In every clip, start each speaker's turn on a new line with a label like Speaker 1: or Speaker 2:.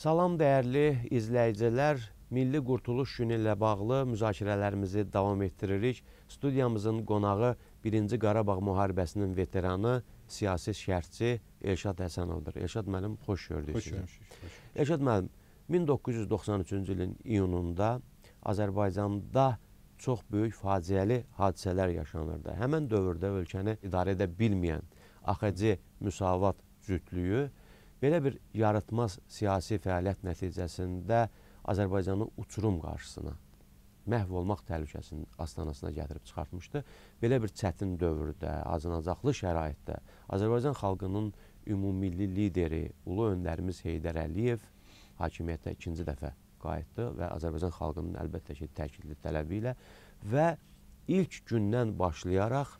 Speaker 1: Salam dəyərli izləyicilər, Milli Qurtuluş Günü ilə bağlı müzakirələrimizi davam etdiririk. Studiyamızın qonağı 1-ci Qarabağ müharibəsinin veteranı, siyasi şərtçi Elşad Həsənovdur. Elşad müəllim, xoş gördük xoş sizə. Görmüşük, Elşad müəllim, 1993-cü ilin iyununda Azərbaycanda çox böyük faciəli hadisələr yaşanırdı. Həmən dövrdə ölkəni idarə edə bilməyən AXC müsavat cütlüyü Belə bir yaratmaz siyasi fəaliyyət nəticəsində Azərbaycanı uçurum qarşısına, məhv olmaq təhlükəsinin astanasına gətirib çıxartmışdı. Belə bir çətin dövrdə, acınacaqlı şəraitdə Azərbaycan xalqının ümumilli lideri, ulu öndərimiz Heydər Əliyev hakimiyyətə ikinci dəfə qayıtdı və Azərbaycan xalqının əlbəttə ki, təkidli tələbi ilə və ilk gündən başlayaraq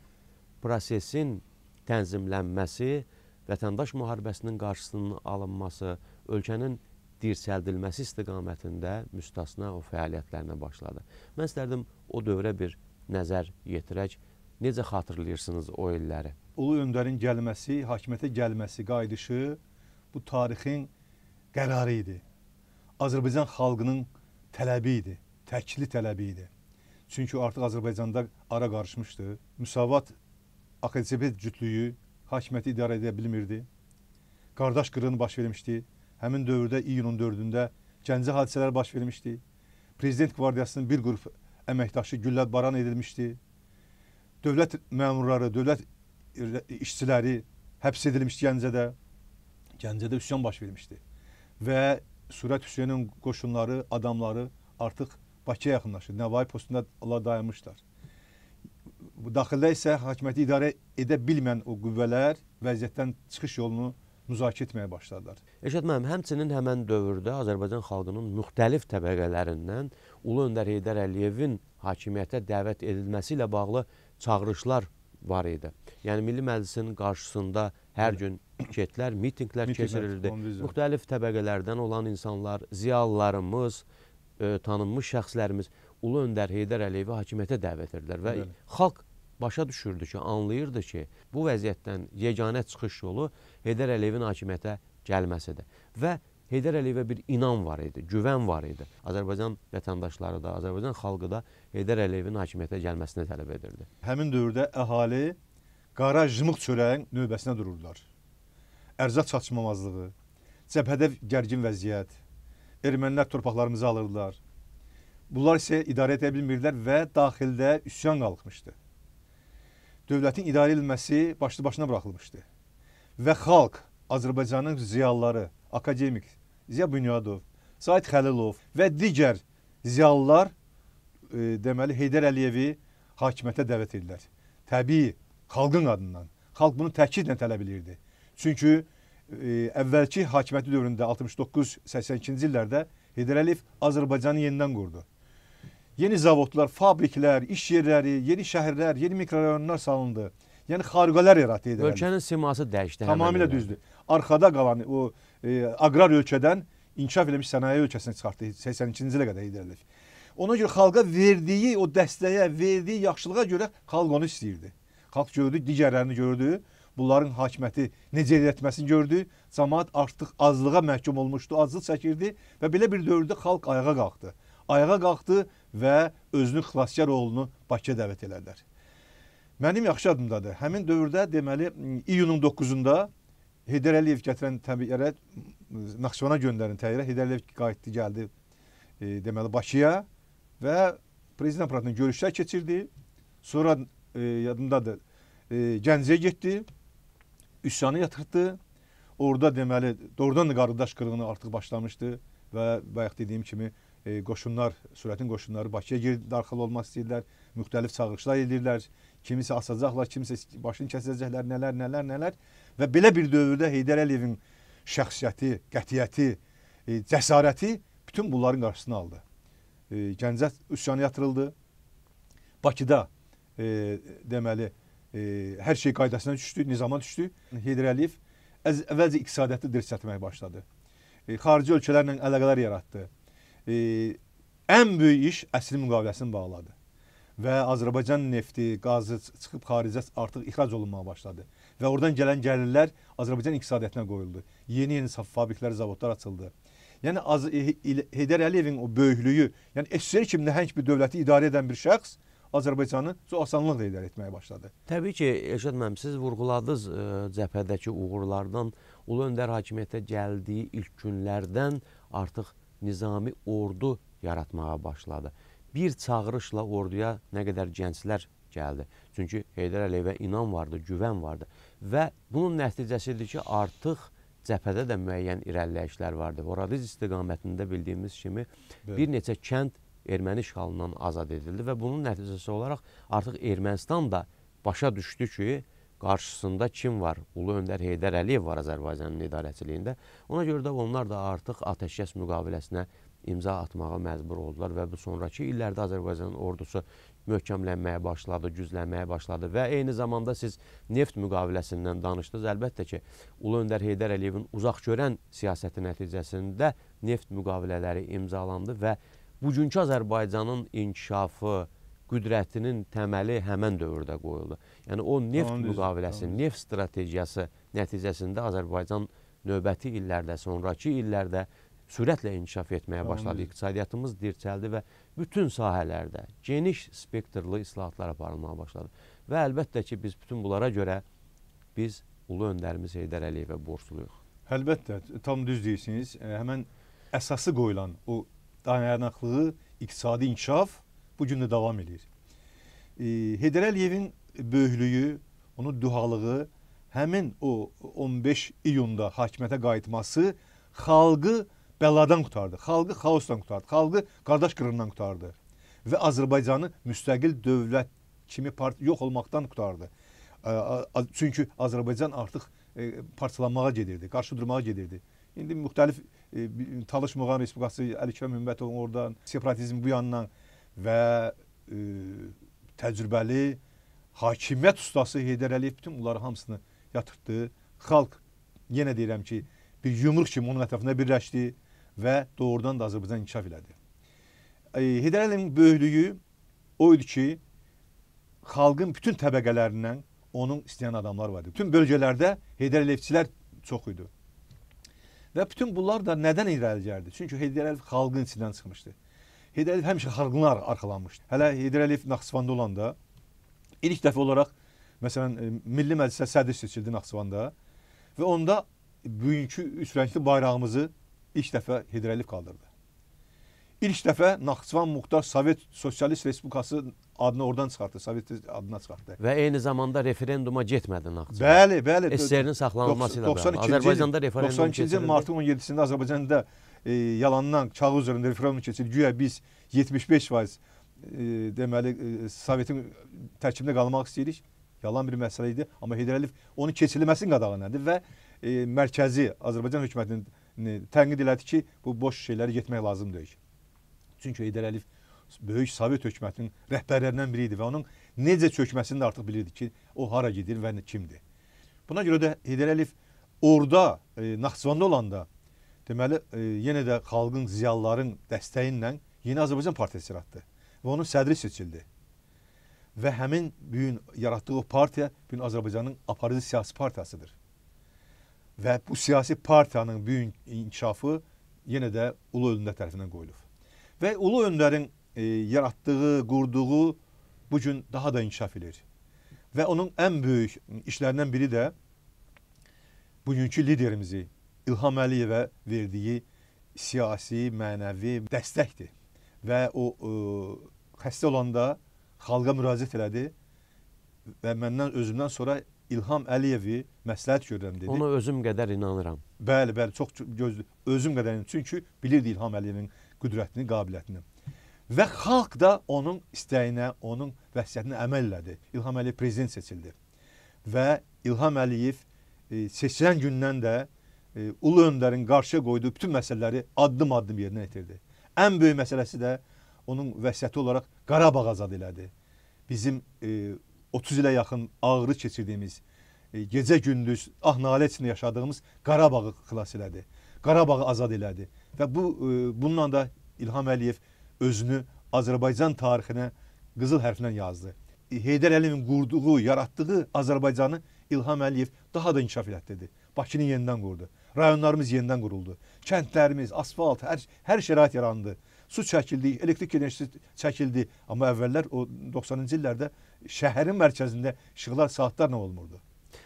Speaker 1: prosesin tənzimlənməsi, vətəndaş müharibəsinin qarşısının alınması, ölkənin dirsəldilməsi istiqamətində müstəsna o fəaliyyətlərinə başladı. Mən istərdim o dövrə bir nəzər yetirək, necə xatırlayırsınız o illəri?
Speaker 2: Ulu öndərin gəlməsi, hakimiyyətə gəlməsi, qayıdışı bu tarixin qərarı idi. Azərbaycan xalqının tələbi idi, təkli tələbi idi. Çünki artıq Azərbaycanda ara qarışmışdı. Müsavat AKCB cütlüyü hakimiyyəti idarə edə bilmirdi. Qardaş qırğını baş vermişdi. Həmin dövrdə iyunun 4-də Gəncə hadisələr baş vermişdi. Prezident qvardiyasının bir qrup əməkdaşı güllə baran edilmişdi. Dövlət məmurları, dövlət işçiləri həbs edilmişdi Gəncədə. Gəncədə üsyan baş vermişdi. Və Surət Hüseynin qoşunları, adamları artıq Bakıya yaxınlaşır. Nəvai postunda onlar dayanmışlar daxildə isə hakimiyyəti idarə edə bilməyən o qüvvələr vəziyyətdən çıxış yolunu müzakirə etməyə başladılar.
Speaker 1: Eşad müəllim, həmçinin həmin dövrdə Azərbaycan xalqının müxtəlif təbəqələrindən Ulu öndər Heydər Əliyevin hakimiyyətə dəvət edilməsi ilə bağlı çağırışlar var idi. Yəni Milli Məclisin qarşısında hər gün piketlər, mitinqlər keçirilirdi. Müxtəlif təbəqələrdən olan insanlar, ziyalılarımız, ə, e, tanınmış şəxslərimiz Ulu öndər Heydər Əliyevi hakimiyyətə dəvət edirlər və Bəli. xalq başa düşürdü ki, anlayırdı ki, bu vəziyyətdən yeganə çıxış yolu Heydər Əliyevin hakimiyyətə gəlməsidir. Və Heydər Əliyevə bir inam var idi, güvən var idi. Azərbaycan vətəndaşları da, Azərbaycan xalqı da Heydər Əliyevin hakimiyyətə gəlməsini tələb edirdi.
Speaker 2: Həmin dövrdə əhali qara jımıq çörəyin növbəsinə dururdular. Ərzaq çatışmamazlığı, cəbhədə gərgin vəziyyət, ermənilər torpaqlarımızı alırdılar. Bunlar isə idarə edə bilmirlər və daxildə üsyan qalxmışdı. Dövlətin idarə edilməsi başlı başına buraxılmışdı. Və xalq, Azərbaycanın ziyalıları, akademik Ziya Bünyadov, Said Xəlilov və digər ziyalılar e, deməli Heydər Əliyevi hakimiyyətə dəvət edirlər. Təbii xalqın adından. Xalq bunu təkidlə tələb edirdi. Çünki e, əvvəlki hakimiyyəti dövründə 69-82-ci illərdə Heydər Əliyev Azərbaycanı yenidən qurdu. Yeni zavodlar, fabriklər, iş yerləri, yeni şəhərlər, yeni mikrorayonlar salındı. Yəni xarüqələr yaratdı edildi. Ölkənin
Speaker 1: siması dəyişdi. Tamamilə düzdür.
Speaker 2: Arxada qalan o e, aqrar ölkədən inkişaf eləmiş sənaye ölkəsinə çıxartdı 82-ci ilə qədər edildik. Ona görə xalqa verdiyi o dəstəyə, verdiyi yaxşılığa görə xalq onu istəyirdi. Xalq gördü, digərlərini gördü, bunların hakimiyyəti necə elətməsini gördü. Cəmaət artıq azlığa məhkum olmuşdu, azlıq çəkirdi və belə bir dövrdə xalq ayağa qalxdı ayağa qalxdı və özünü xilaskar oğlunu Bakıya dəvət elədilər. Mənim yaxşı adımdadır. Həmin dövrdə deməli iyunun 9-unda Heydər Əliyev gətirən təbiyyərə Naxçıvana göndərin təyyarə Heydər Əliyev qayıtdı, gəldi e, deməli Bakıya və prezident aparatının görüşlər keçirdi. Sonra e, yadımdadır e, Gəncəyə getdi, üsyanı yatırtdı. Orada deməli doğrudan da qardaş qırğını artıq başlamışdı və bayaq dediyim kimi E, qoşunlar, sürətin qoşunları Bakıya girib daxil olmaq istəyirlər, müxtəlif çağırışlar edirlər. Kimisi asacaqlar, kimisi başını kəsəcəklər, nələr, nələr, nələr. Və belə bir dövrdə Heydər Əliyevin şəxsiyyəti, qətiyyəti, e, cəsarəti bütün bunların qarşısını aldı. E, Gəncə üsyanı yatırıldı. Bakıda e, deməli e, hər şey qaydasına düşdü, nizama düşdü. Heydər Əliyev əvvəlcə iqtisadiyyatı dirçəltməyə başladı. E, xarici ölkələrlə əlaqələr yaratdı e, ən böyük iş əsli müqaviləsini bağladı. Və Azərbaycan nefti, qazı çıxıb xaricə artıq ixrac olunmağa başladı. Və oradan gələn gəlirlər Azərbaycan iqtisadiyyatına qoyuldu. Yeni-yeni fabriklər, zavodlar açıldı. Yəni Az Heydər Əliyevin o böyüklüyü, yəni SSR kimi nəhəng bir dövləti idarə edən bir şəxs Azərbaycanı çox asanlıqla idarə etməyə başladı.
Speaker 1: Təbii ki, Elşad müəllim, siz vurğuladınız ə, e, cəbhədəki uğurlardan, Ulu Öndər hakimiyyətə gəldiyi ilk günlərdən artıq nizami ordu yaratmağa başladı. Bir çağırışla orduya nə qədər gənclər gəldi. Çünki Heydər Əliyevə inam vardı, güvən vardı. Və bunun nəticəsidir ki, artıq cəbhədə də müəyyən irəliləyişlər vardı. Horadiz istiqamətində bildiyimiz kimi Bəli. bir neçə kənd erməni işğalından azad edildi və bunun nəticəsi olaraq artıq Ermənistan da başa düşdü ki, qarşısında kim var? Ulu Öndər Heydər Əliyev var Azərbaycanın idarəçiliyində. Ona görə də onlar da artıq atəşkəs müqaviləsinə imza atmağa məcbur oldular və bu sonrakı illərdə Azərbaycanın ordusu möhkəmlənməyə başladı, güclənməyə başladı və eyni zamanda siz neft müqaviləsindən danışdınız. Əlbəttə ki, Ulu Öndər Heydər Əliyevin uzaq görən siyasəti nəticəsində neft müqavilələri imzalandı və bugünkü Azərbaycanın inkişafı, qüdrətinin təməli həmən dövrdə qoyuldu. Yəni o neft tamam, müqaviləsi, tamam. neft strategiyası nəticəsində Azərbaycan növbəti illərdə, sonrakı illərdə sürətlə inkişaf etməyə tamam, başladı. İqtisadiyyatımız dirçəldi və bütün sahələrdə geniş spektrlı islahatlar aparılmağa başladı. Və əlbəttə ki, biz bütün bunlara görə biz ulu öndərimiz Heydər Əliyevə borcluyuq.
Speaker 2: Əlbəttə, tam düz deyirsiniz. Həmən əsası qoyulan o dayanıqlığı, iqtisadi inkişaf bu gün də davam eləyir. E, Heydər Əliyevin böyüklüyü, onun duhalığı, həmin o 15 iyunda hakimiyyətə qayıtması xalqı bəladan qutardı. Xalqı xaosdan qutardı. Xalqı qardaş qırığından qutardı. Və Azərbaycanı müstəqil dövlət kimi yox olmaqdan qutardı. Çünki Azərbaycan artıq e, parçalanmağa gedirdi, qarşı durmağa gedirdi. İndi müxtəlif e, Talış Muğan Respublikası, Əli Kəmən Hümbətov oradan, separatizm bu yandan və e, təcrübəli hakimiyyət ustası Heydər Əliyev bütün bunları hamısını yatırtdı. Xalq yenə deyirəm ki, bir yumruq kimi onun ətrafında birləşdi və doğrudan da Azərbaycan inkişaf elədi. E, Heydər Əliyevin böyüklüyü o idi ki, xalqın bütün təbəqələrindən onun istəyən adamlar var idi. Bütün bölgələrdə Heydər Əliyevçilər çox idi. Və bütün bunlar da nədən irəli gəldi? Çünki Heydər Əliyev xalqın içindən çıxmışdı. Heydər Əliyev həmişə xalqına arxalanmışdı. Hələ Heydər Əliyev Naxçıvanda olanda ilk dəfə olaraq məsələn e, Milli Məclisə sədr seçildi Naxçıvanda və onda bugünkü üçrəngli bayrağımızı ilk dəfə Heydər Əliyev qaldırdı. İlk dəfə Naxçıvan Muxtar Sovet Sosialist Respublikası adını oradan çıxartdı, Sovet adına çıxartdı.
Speaker 1: Və eyni zamanda referenduma getmədi Naxçıvan. Bəli, bəli. SSR-nin saxlanılması ilə bağlı. Azərbaycanda referendum keçirildi. 92-ci martın
Speaker 2: 17-sində Azərbaycanda e, yalandan kağıt üzərində referandum keçirir. Güya biz 75% e, deməli e, Sovetin tərkibində qalmaq istəyirik. Yalan bir məsələ idi, amma Heydər Əliyev onun keçirilməsinin qadağanədir və e, mərkəzi Azərbaycan hökumətini tənqid elədi ki, bu boş şeyləri getmək lazımdır. Çünki Heydər Əliyev böyük Sovet hökumətinin rəhbərlərindən biri idi və onun necə çökməsini də artıq bilirdi ki, o hara gedir və kimdir. Buna görə də Heydər Əliyev orada e, Naxçıvanda olanda deməli e, yenə də xalqın, ziyalıların dəstəyi ilə Yeni Azərbaycan partiyası yaratdı və onun sədri seçildi. Və həmin gün yaratdığı o partiya bu gün Azərbaycanın aparıcı siyasi partiyasıdır. Və bu siyasi partiyanın bu gün inkişafı yenə də ulu öndər tərəfindən qoyulub. Və ulu öndərin e, yaratdığı, qurduğu bu gün daha da inkişaf edir. Və onun ən böyük işlərindən biri də bugünkü liderimizi İlham Əliyevə verdiyi siyasi, mənəvi dəstəkdir. Və o ə, e, xəstə olanda xalqa müraciət elədi və məndən özümdən sonra İlham Əliyevi məsləhət görürəm dedi. Ona özüm qədər inanıram. Bəli, bəli, çox göz özüm qədər çünki bilirdi İlham Əliyevin qüdrətini, qabiliyyətini. Və xalq da onun istəyinə, onun vəsiyyətinə əməl elədi. İlham Əliyev prezident seçildi. Və İlham Əliyev e, seçilən gündən də e, ulu öndərin qarşıya qoyduğu bütün məsələləri addım-addım yerinə yetirdi. Ən böyük məsələsi də onun vəsiyyəti olaraq Qarabağ azad elədi. Bizim e, 30 ilə yaxın ağrı keçirdiyimiz, e, gecə gündüz ah nalə içində yaşadığımız Qarabağı xilas elədi. Qarabağı azad elədi və bu e, bununla da İlham Əliyev özünü Azərbaycan tarixinə qızıl hərflə yazdı. E, Heydər Əliyevin qurduğu, yaratdığı Azərbaycanı İlham Əliyev daha da inkişaf elətdirdi. Bakını yenidən qurdu. Rayonlarımız yenidən quruldu. Kəndlərimiz, asfalt, hər, hər şərait yarandı. Su çəkildi, elektrik enerjisi çəkildi. Amma əvvəllər o 90-cı illərdə şəhərin mərkəzində işıqlar saatlarla olmurdu.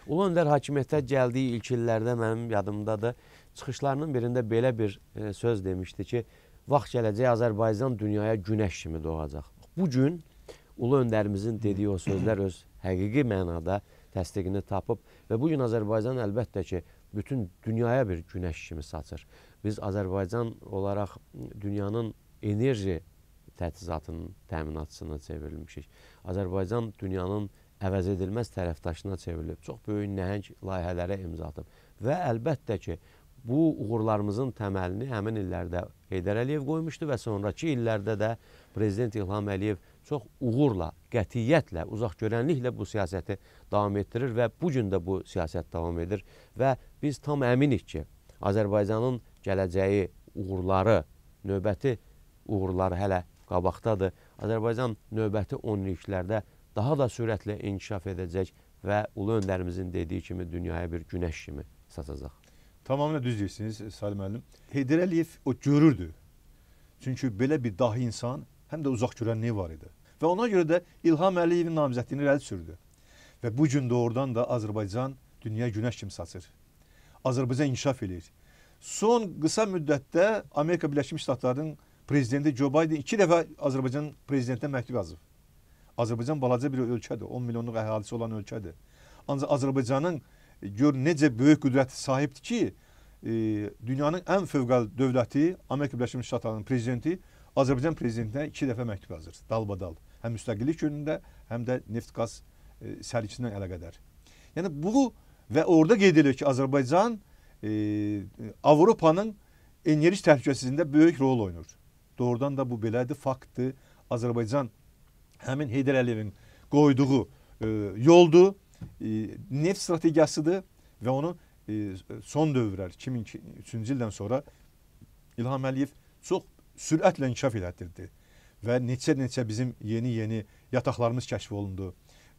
Speaker 2: Ulu
Speaker 1: Öndər hakimiyyətə gəldiyi ilk illərdə mənim yadımdadır. Çıxışlarının birində belə bir e, söz demişdi ki, vaxt gələcək Azərbaycan dünyaya günəş kimi doğacaq. Bu gün Ulu Öndərimizin dediyi o sözlər öz həqiqi mənada təsdiqini tapıb və bu gün Azərbaycan əlbəttə ki, bütün dünyaya bir günəş kimi saçır. Biz Azərbaycan olaraq dünyanın enerji təchizatının təminatçısına çevrilmişik. Azərbaycan dünyanın əvəz edilməz tərəfdaşına çevrilib. Çox böyük nəhəng layihələrə imza atıb və əlbəttə ki, bu uğurlarımızın təməlini həmin illərdə Heydər Əliyev qoymuşdu və sonrakı illərdə də Prezident İlham Əliyev çox uğurla, qətiyyətlə, uzaqgörənliklə bu siyasəti davam etdirir və bu gün də bu siyasət davam edir və biz tam əminik ki, Azərbaycanın gələcəyi, uğurları, növbəti uğurları hələ qabaqdadır. Azərbaycan növbəti 10 illiklərdə daha da sürətlə inkişaf edəcək və ulu öndərimizin dediyi kimi dünyaya bir günəş kimi satacaq.
Speaker 2: Tamamilə düz deyirsiniz e, Salim müəllim. Heydər Əliyev o görürdü. Çünki belə bir dahi insan həm də uzaq görənliyi var idi. Və ona görə də İlham Əliyevin namizədliyini irəli sürdü. Və bu gün doğrudan da Azərbaycan dünya günəş kimi saçır. Azərbaycan inkişaf eləyir. Son qısa müddətdə Amerika Birləşmiş Ştatlarının prezidenti Joe Biden iki dəfə Azərbaycan prezidentinə məktub yazıb. Azərbaycan balaca bir ölkədir, 10 milyonluq əhalisi olan ölkədir. Ancaq Azərbaycanın gör necə böyük qüdrətə sahibdir ki, e, dünyanın ən fövqəl dövləti Amerika Birləşmiş Ştatlarının prezidenti Azərbaycan prezidentinə iki dəfə məktub yazır, dalbadal. Həm müstəqillik günündə, həm də neft-qaz e, sərgisindən əlaqədar. Yəni bu və orada qeyd edilir ki, Azərbaycan e, Avropanın enerji təhlükəsizliyində böyük rol oynayır. Doğrudan da bu belədir, faktdır. Azərbaycan həmin Heydər Əliyevin qoyduğu e, yoldur neft strategiyasıdır və onu e, son dövrlər 2003-cü ildən sonra İlham Əliyev çox sürətlə inkişaf elətdirdi. Və neçə-neçə bizim yeni-yeni yataqlarımız kəşf olundu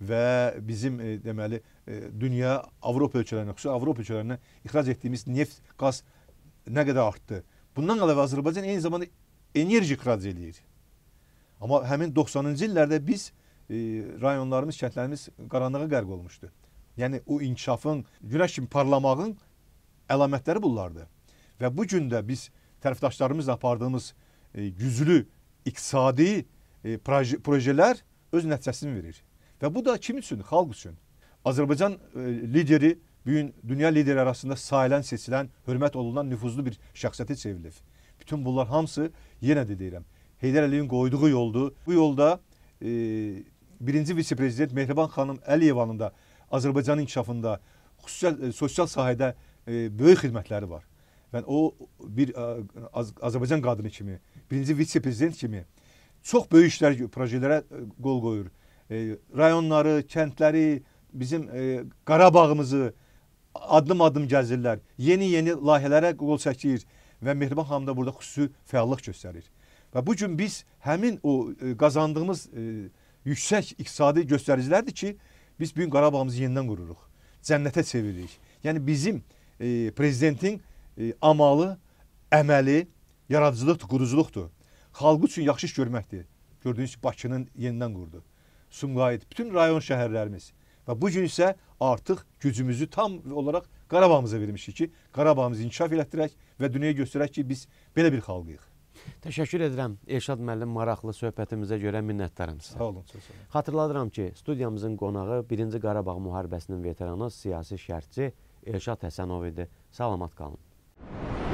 Speaker 2: və bizim e, deməli e, dünya Avropa ölkələrinə, xüsusən Avropa ölkələrinə ixrac etdiyimiz neft, qaz nə qədər artdı. Bundan əlavə Azərbaycan eyni zamanda enerji ixrac eləyir. Amma həmin 90-cı illərdə biz e, E, rayonlarımız, kəndlərimiz qaranlığa qərq olmuşdu. Yəni o inkişafın, günəş kimi parlamağın əlamətləri bunlardır. Və bu gün də biz tərəfdaşlarımızla apardığımız e, güclü iqtisadi e, proje, projelər öz nəticəsini verir. Və bu da kim üçün? Xalq üçün. Azərbaycan e, lideri bu gün dünya lideri arasında sayilən, seçilən, hörmət olunan nüfuzlu bir şəxsiyyətə çevrilib. Bütün bunlar hamısı yenə də deyirəm, Heydər Əliyevin qoyduğu yoldur. Bu yolda e, birinci vitse-prezident Mehriban xanım Əliyev hanım da Azərbaycanın inkişafında, xüsusən e, sosial sahədə e, böyük xidmətləri var. Və o bir e, Az Azərbaycan qadını kimi, birinci vitse-prezident kimi çox böyük işlər, proyektlərə qol qoyur. Rayonları, kəndləri, bizim Qarabağımızı addım-addım gəzirlər. Yeni-yeni layihələrə qol çəkir və Mehriban xanım da burada xüsusi fəallıq göstərir. Və bu gün biz həmin o qazandığımız e, yüksək iqtisadi göstəricilərdir ki, biz bu gün Qarabağımızı yenidən qururuq. Cənnətə çeviririk. Yəni bizim e, prezidentin e, amalı, əməli yaradıcılıqdır, quruculuqdur. Xalq üçün yaxşı iş görməkdir. Gördüyünüz kimi Bakının yenidən qurdu. Sumqayıt, bütün rayon şəhərlərimiz və bu gün isə artıq gücümüzü tam olaraq Qarabağımıza vermişik ki, Qarabağımızı inkişaf elətdirək və dünyaya göstərək ki, biz belə bir xalqıyıq.
Speaker 1: Təşəkkür edirəm Elşad müəllim maraqlı söhbətimizə görə minnətdaram sizə. Sağ olun, çox sağ olun. Xatırladıram ki, studiyamızın qonağı 1-ci Qarabağ müharibəsinin veteranı, siyasi şərhçi Elşad Həsənov idi. Salamat qalın.